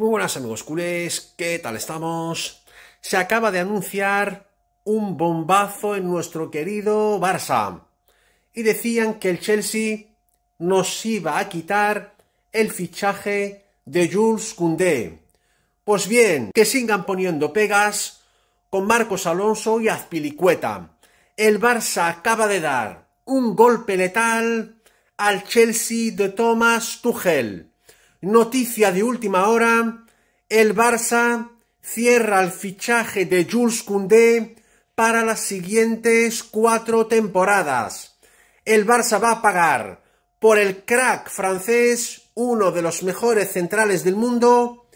Muy buenas amigos culés, ¿qué tal estamos? Se acaba de anunciar un bombazo en nuestro querido Barça. Y decían que el Chelsea nos iba a quitar el fichaje de Jules Koundé. Pues bien, que sigan poniendo pegas con Marcos Alonso y Azpilicueta. El Barça acaba de dar un golpe letal al Chelsea de Thomas Tuchel Noticia de última hora, el Barça cierra el fichaje de Jules Koundé para las siguientes cuatro temporadas. El Barça va a pagar por el crack francés, uno de los mejores centrales del mundo,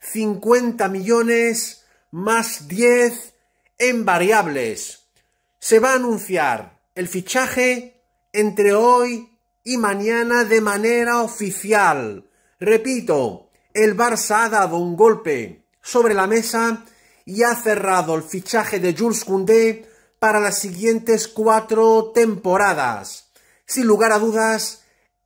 50 millones más 10 en variables. Se va a anunciar el fichaje entre hoy y mañana de manera oficial. Repito, el Barça ha dado un golpe sobre la mesa y ha cerrado el fichaje de Jules Koundé para las siguientes cuatro temporadas. Sin lugar a dudas,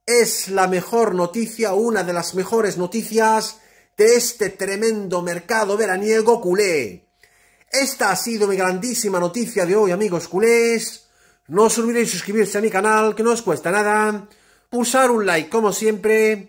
es la mejor noticia, una de las mejores noticias de este tremendo mercado veraniego culé. Esta ha sido mi grandísima noticia de hoy, amigos culés. No os olvidéis suscribirse a mi canal, que no os cuesta nada. Pulsar un like, como siempre